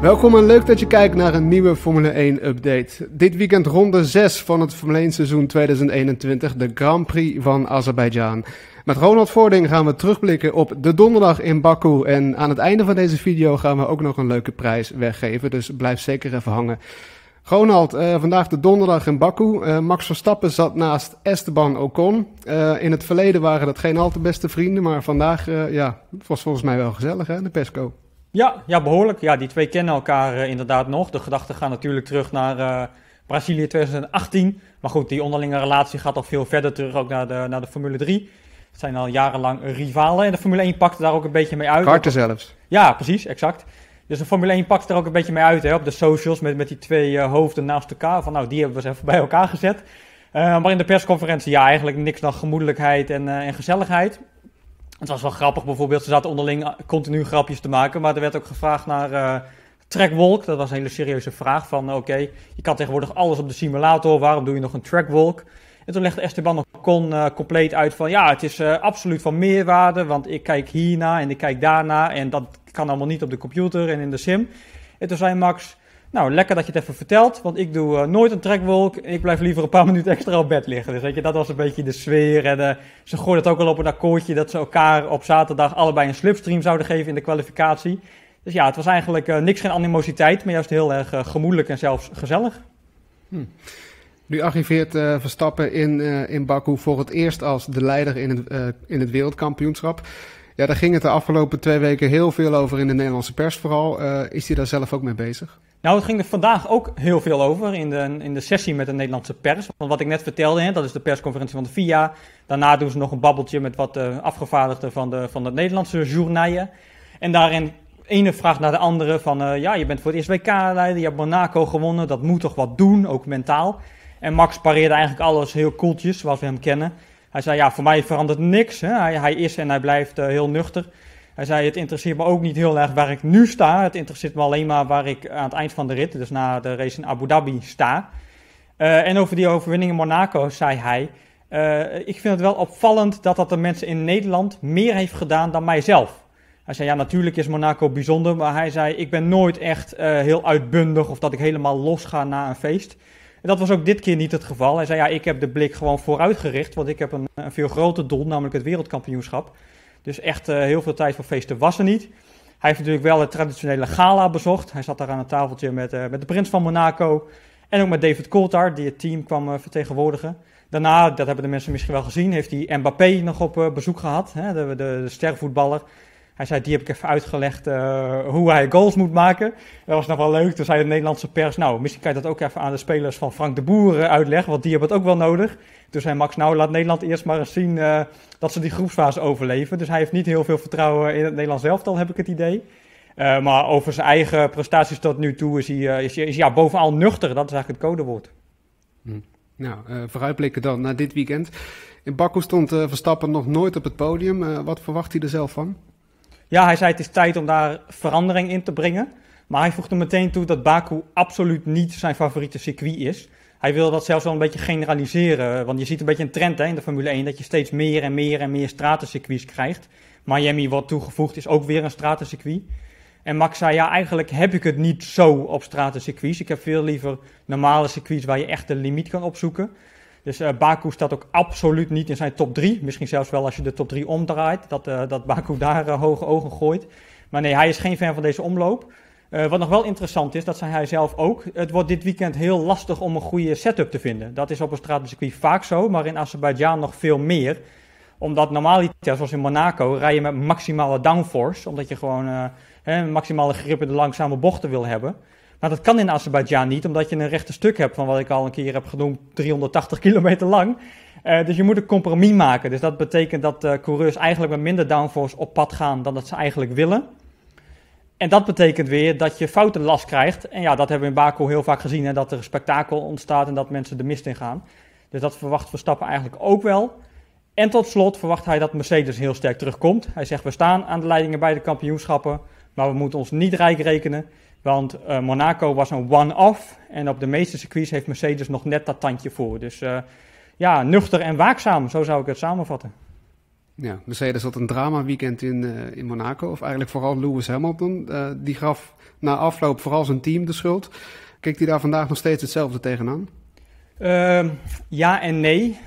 Welkom en leuk dat je kijkt naar een nieuwe Formule 1 update. Dit weekend ronde 6 van het Formule 1 seizoen 2021, de Grand Prix van Azerbeidzjan. Met Ronald Voording gaan we terugblikken op de donderdag in Baku. En aan het einde van deze video gaan we ook nog een leuke prijs weggeven, dus blijf zeker even hangen. Ronald, eh, vandaag de donderdag in Baku. Eh, Max Verstappen zat naast Esteban Ocon. Eh, in het verleden waren dat geen al te beste vrienden, maar vandaag ja, was volgens mij wel gezellig hè, de Pesco. Ja, ja, behoorlijk. Ja, die twee kennen elkaar eh, inderdaad nog. De gedachten gaan natuurlijk terug naar eh, Brazilië 2018. Maar goed, die onderlinge relatie gaat al veel verder terug, ook naar de, naar de Formule 3. Het zijn al jarenlang rivalen. En de Formule 1 pakt daar ook een beetje mee uit. Karten zelfs. Ja, precies, exact. Dus de Formule 1 pakt er ook een beetje mee uit hè, op de socials met, met die twee eh, hoofden naast elkaar. Van nou, die hebben we eens even bij elkaar gezet. maar in de persconferentie, ja, eigenlijk niks dan gemoedelijkheid en, en gezelligheid. Het was wel grappig bijvoorbeeld, ze zaten onderling eh, continu grapjes te maken, maar er werd ook gevraagd naar uh, trackwalk. Dat was een hele serieuze vraag van, oké, je kan tegenwoordig alles op de simulator, waarom doe je nog een trackwalk? En toen legde Esteban Ocon uh, eh, compleet uit van, ja, het is absoluut van meerwaarde, want ik kijk hierna en ik kijk daarna en dat kan allemaal niet op de computer en in de sim. En toen zei Max, nou, lekker dat je het even vertelt, want ik doe eh, nooit een trekwolk. Ik blijf liever een paar minuten extra op bed liggen. Dus weet je, dat was een beetje de sfeer. En eh, ze gooiden het ook al op een akkoordje dat ze elkaar op zaterdag allebei een slipstream zouden geven in de kwalificatie. Dus ja, het was eigenlijk eh, niks geen animositeit, maar juist heel erg gemoedelijk en zelfs gezellig. Hm. Nu arriveert Verstappen in, in Baku voor het eerst als de leider in het, in het wereldkampioenschap. Ja, daar ging het de afgelopen twee weken heel veel over in de Nederlandse pers vooral. is hij daar zelf ook mee bezig? Nou, het ging er vandaag ook heel veel over in de, in de sessie met de Nederlandse pers. Want wat ik net vertelde, hè, dat is de persconferentie van de VIA. Daarna doen ze nog een babbeltje met wat eh, afgevaardigden van de, van de Nederlandse journaaien. En daarin ene vraag naar de andere van, eh, ja, je bent voor het eerst WK-leider, je hebt Monaco gewonnen, dat moet toch wat doen, ook mentaal. En Max pareerde eigenlijk alles heel koeltjes, zoals we hem kennen. Hij zei, ja, voor mij verandert niks. Hè. Hij, hij, is en hij blijft eh, heel nuchter. Hij zei, het interesseert me ook niet heel erg waar ik nu sta. Het interesseert me alleen maar waar ik aan het eind van de rit, dus na de race in Abu Dhabi, sta. Eh, en over die overwinning in Monaco zei hij, eh, ik vind het wel opvallend dat dat de mensen in Nederland meer heeft gedaan dan mijzelf. Hij zei, ja, natuurlijk is Monaco bijzonder, maar hij zei, ik ben nooit echt eh, heel uitbundig of dat ik helemaal los ga na een feest. En dat was ook dit keer niet het geval. Hij zei, ja, ik heb de blik gewoon vooruitgericht, want ik heb een, een veel groter doel, namelijk het wereldkampioenschap. Dus echt eh, heel veel tijd voor feesten was er niet. Hij heeft natuurlijk wel het traditionele gala bezocht. Hij zat daar aan een tafeltje met, eh, met de prins van Monaco. En ook met David Coulthard, die het team kwam eh, vertegenwoordigen. Daarna, dat hebben de mensen misschien wel gezien, heeft hij Mbappé nog op bezoek gehad. Hè, de, de, de stervoetballer. Hij zei, die heb ik even uitgelegd eh, hoe hij goals moet maken. Dat was nog wel leuk. Toen zei de Nederlandse pers, nou, misschien kan je dat ook even aan de spelers van Frank de Boer eh, uitleggen, want die hebben het ook wel nodig. Toen zei Max, nou, laat Nederland eerst maar eens zien eh, dat ze die groepsfase overleven. Dus hij heeft niet heel veel vertrouwen in het Nederlands elftal, heb ik het idee. maar over zijn eigen prestaties tot nu toe is hij, is, ja, bovenal nuchter. Dat is eigenlijk het codewoord. Hm. Nou, vooruitblikken dan naar dit weekend. In Baku stond Verstappen nog nooit op het podium. wat verwacht hij er zelf van? Ja, hij zei het is tijd om daar verandering in te brengen. Maar hij voegde meteen toe dat Baku absoluut niet zijn favoriete circuit is. Hij wil dat zelfs wel een beetje generaliseren. Want je ziet een beetje een trend hè, in de Formule 1 dat je steeds meer en meer en meer stratencircuits krijgt. Miami, wat toegevoegd is, ook weer een stratencircuit. En Max zei, ja, eigenlijk heb ik het niet zo op stratencircuits. Ik heb veel liever normale circuits waar je echt de limiet kan opzoeken. Dus eh, Baku staat ook absoluut niet in zijn top 3. Misschien zelfs wel als je de top 3 omdraait, dat, eh, dat Baku daar eh, hoge ogen gooit. Maar nee, hij is geen fan van deze omloop. wat nog wel interessant is, dat zei hij zelf ook. Het wordt dit weekend heel lastig om een goede setup te vinden. Dat is op een straatcircuit vaak zo, maar in Azerbeidzjan nog veel meer omdat normaal, zoals in Monaco, rij je met maximale downforce. Omdat je gewoon maximale grip in de langzame bochten wil hebben. Nou, dat kan in Azerbeidzjan niet, omdat je een rechte stuk hebt van wat ik al een keer heb genoemd, 380 kilometer lang. Eh, dus je moet een compromis maken. Dus dat betekent dat de eh, coureurs eigenlijk met minder downforce op pad gaan dan dat ze eigenlijk willen. En dat betekent weer dat je fouten last krijgt. En ja, dat hebben we in Baku heel vaak gezien. Hè, dat er spektakel ontstaat en dat mensen de mist in gaan. Dus dat verwacht Verstappen eigenlijk ook wel. En tot slot verwacht hij dat Mercedes heel sterk terugkomt. Hij zegt, we staan aan de leidingen bij de kampioenschappen. Maar we moeten ons niet rijk rekenen. Want eh, Monaco was een one-off en op de meeste circuits heeft Mercedes nog net dat tandje voor. Dus eh, ja, nuchter en waakzaam, zo zou ik het samenvatten. Ja, Mercedes had een drama-weekend in, eh, in Monaco, of eigenlijk vooral Lewis Hamilton. die gaf na afloop vooral zijn team de schuld. Kijkt hij daar vandaag nog steeds hetzelfde tegenaan? Ehm, ja en nee.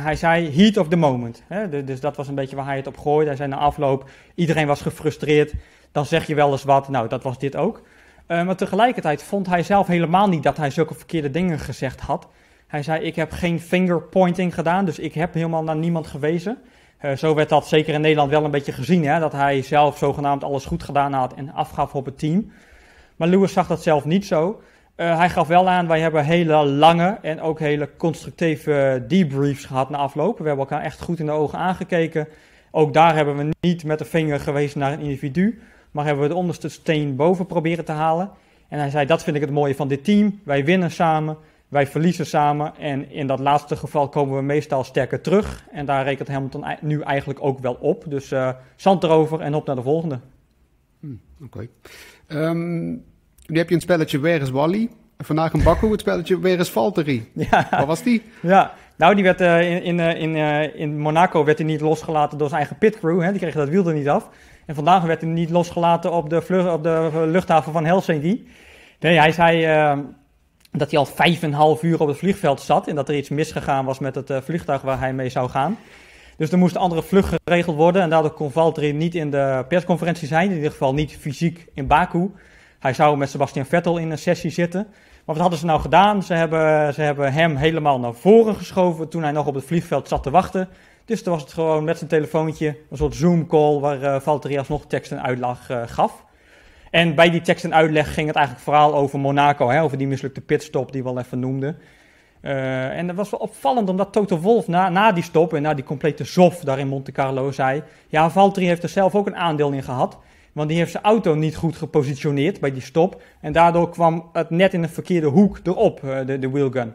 hij zei heat of the moment. Hè? dus dat was een beetje waar hij het op gooide. Hij zei na afloop, iedereen was gefrustreerd. Dan zeg je wel eens wat. Nou, dat was dit ook. Eh, maar tegelijkertijd vond hij zelf helemaal niet dat hij zulke verkeerde dingen gezegd had. Hij zei: Ik heb geen fingerpointing gedaan, dus ik heb helemaal naar niemand gewezen. Eh, zo werd dat zeker in Nederland wel een beetje gezien, hè, dat hij zelf zogenaamd alles goed gedaan had en afgaf op het team. Maar Lewis zag dat zelf niet zo. Eh, hij gaf wel aan, wij hebben hele lange en ook hele constructieve debriefs gehad na afloop. We hebben elkaar echt goed in de ogen aangekeken. Ook daar hebben we niet met de vinger gewezen naar een individu, maar hebben we de onderste steen boven proberen te halen. En hij zei, dat vind ik het mooie van dit team. Wij winnen samen, wij verliezen samen. En in dat laatste geval komen we meestal sterker terug. En daar rekent Hamilton nu eigenlijk ook wel op. Dus eh, zand erover en op naar de volgende. Hm, oké. Ehm, nu heb je een spelletje Where is Wally? Vandaag een Baku, het spelletje Where is Valtteri? Ja. was die? Ja, nou die werd eh, in, in, eh, in, in Monaco werd hij niet losgelaten door zijn eigen pitcrew. Hè? Die kreeg dat wiel er niet af. En vandaag werd hij niet losgelaten op de, op de luchthaven van Helsinki. Nee, hij zei ehm, dat hij al vijf en half uur op het vliegveld zat en dat er iets misgegaan was met het eh, vliegtuig waar hij mee zou gaan. Dus er moest een andere vlucht geregeld worden en daardoor kon Valtteri niet in de persconferentie zijn, in ieder geval niet fysiek in Baku. Hij zou met Sebastian Vettel in een sessie zitten. Maar wat hadden ze nou gedaan? Ze hebben, ze hebben hem helemaal naar voren geschoven toen hij nog op het vliegveld zat te wachten. Dus toen was het gewoon met zijn telefoontje een soort Zoom-call waar uh, Valtteri alsnog tekst en uitleg eh, gaf. En bij die tekst en uitleg ging het eigenlijk vooral over Monaco, hè, over die mislukte pitstop die we al even noemden. Eh, en dat was wel opvallend, omdat Toto Wolf na, na die stop en na die complete zof daar in Monte Carlo zei... Ja, Valtteri heeft er zelf ook een aandeel in gehad, want die heeft zijn auto niet goed gepositioneerd bij die stop. En daardoor kwam het net in een verkeerde hoek erop, de, de wheelgun.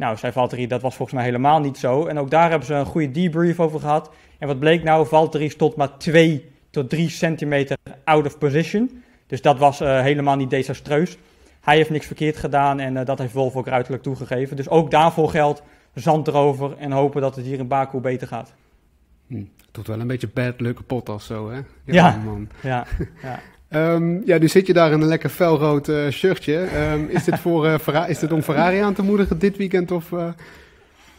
Nou, zei Valtteri, dat was volgens mij helemaal niet zo. En ook daar hebben ze een goede debrief over gehad. En wat bleek nou? Valtteri stond maar 2 tot 3 centimeter out of position. Dus dat was eh, helemaal niet desastreus. Hij heeft niks verkeerd gedaan en eh, dat heeft Wolf ook ruiterlijk toegegeven. Dus ook daarvoor geldt zand erover en hopen dat het hier in Baku beter gaat. Hm. wel een beetje bad leuke pot of zo, hè? Ja, ja man. Ja, ja. Ehm, ja, nu zit je daar in een lekker felrood eh, shirtje. Ehm, is, dit voor, eh, is dit om Ferrari aan te moedigen dit weekend? Of, eh?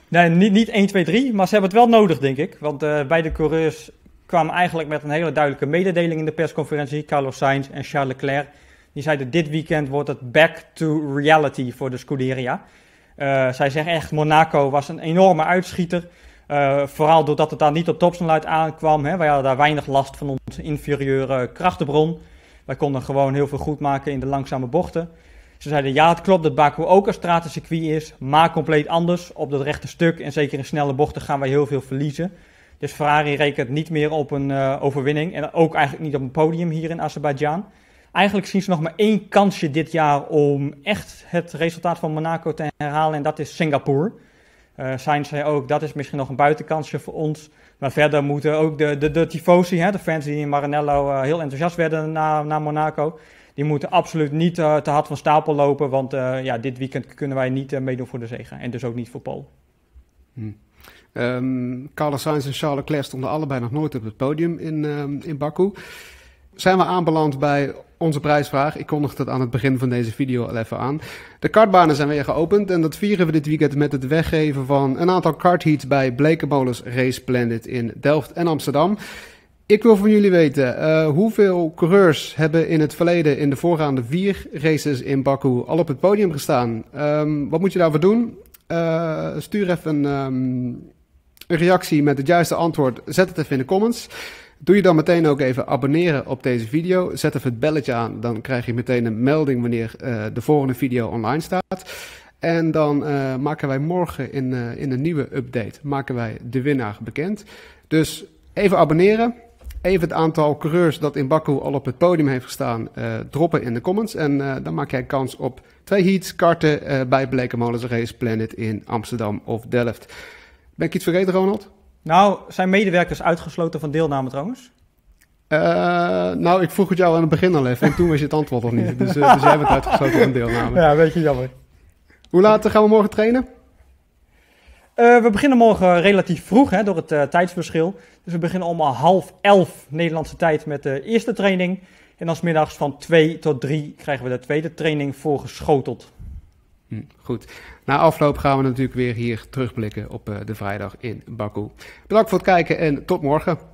Nee, niet, niet 1, 2, 3, maar ze hebben het wel nodig, denk ik. Want beide coureurs kwamen eigenlijk met een hele duidelijke mededeling in de persconferentie. Carlos Sainz en Charles Leclerc. Die zeiden dit weekend wordt het back to reality voor de Scuderia. zij zeggen echt, Monaco was een enorme uitschieter. vooral doordat het daar niet op topsnelheid aankwam. Hè. Wij hadden daar weinig last van onze inferieure krachtenbron. Wij konden gewoon heel veel goed maken in de langzame bochten. Ze zeiden ja, het klopt dat Baku ook een stratencircuit is, maar compleet anders. Op dat rechte stuk en zeker in snelle bochten gaan wij heel veel verliezen. Dus Ferrari rekent niet meer op een eh, overwinning en ook eigenlijk niet op een podium hier in Azerbeidzjan. Eigenlijk zien ze nog maar één kansje dit jaar om echt het resultaat van Monaco te herhalen en dat is Singapore. Uh, Sainz zei ook, dat is misschien nog een buitenkansje voor ons. Maar verder moeten ook de, de, de tifosi, hè, de fans die in Maranello eh, heel enthousiast werden na, na Monaco... die moeten absoluut niet eh, te hard van stapel lopen. Want ja, dit weekend kunnen wij niet meedoen voor de zegen. En dus ook niet voor Paul. Hmm. Um, ehm, Carlos Sainz en Charles Leclerc stonden allebei nog nooit op het podium in, um, in Baku. Zijn we aanbeland bij onze prijsvraag. Ik kondigde dat aan het begin van deze video al even aan. De kartbanen zijn weer geopend en dat vieren we dit weekend met het weggeven van een aantal kartheats bij Blekenmolens Race Planet in Delft en Amsterdam. Ik wil van jullie weten, eh, hoeveel coureurs hebben in het verleden in de voorgaande vier races in Baku al op het podium gestaan? Ehm, wat moet je daarvoor doen? Eh, stuur even ehm, een reactie met het juiste antwoord. Zet het even in de comments. Doe je dan meteen ook even abonneren op deze video. Zet even het belletje aan, dan krijg je meteen een melding wanneer eh, de volgende video online staat. En dan eh, maken wij morgen in, eh, in een nieuwe update maken wij de winnaar bekend. Dus even abonneren. Even het aantal coureurs dat in Baku al op het podium heeft gestaan droppen in de comments. En dan maak jij kans op twee heats karten bij Blekenmolens Race Planet in Amsterdam of Delft. Ben ik iets vergeten, Ronald? Nou, zijn medewerkers uitgesloten van deelname trouwens? Uh, nou, ik vroeg het jou aan het begin al even en toen was je het antwoord nog niet. Dus, uh, dus jij bent uitgesloten van deelname. Ja, weet je jammer. Hoe laat gaan we morgen trainen? Eh, we beginnen morgen relatief vroeg hè, door het uh, tijdsverschil. Dus we beginnen om half elf Nederlandse tijd met de eerste training. En dan middags van 2 tot 3 krijgen we de tweede training voorgeschoteld. Hm, goed. Na afloop gaan we natuurlijk weer hier terugblikken op eh, de vrijdag in Baku. Bedankt voor het kijken en tot morgen.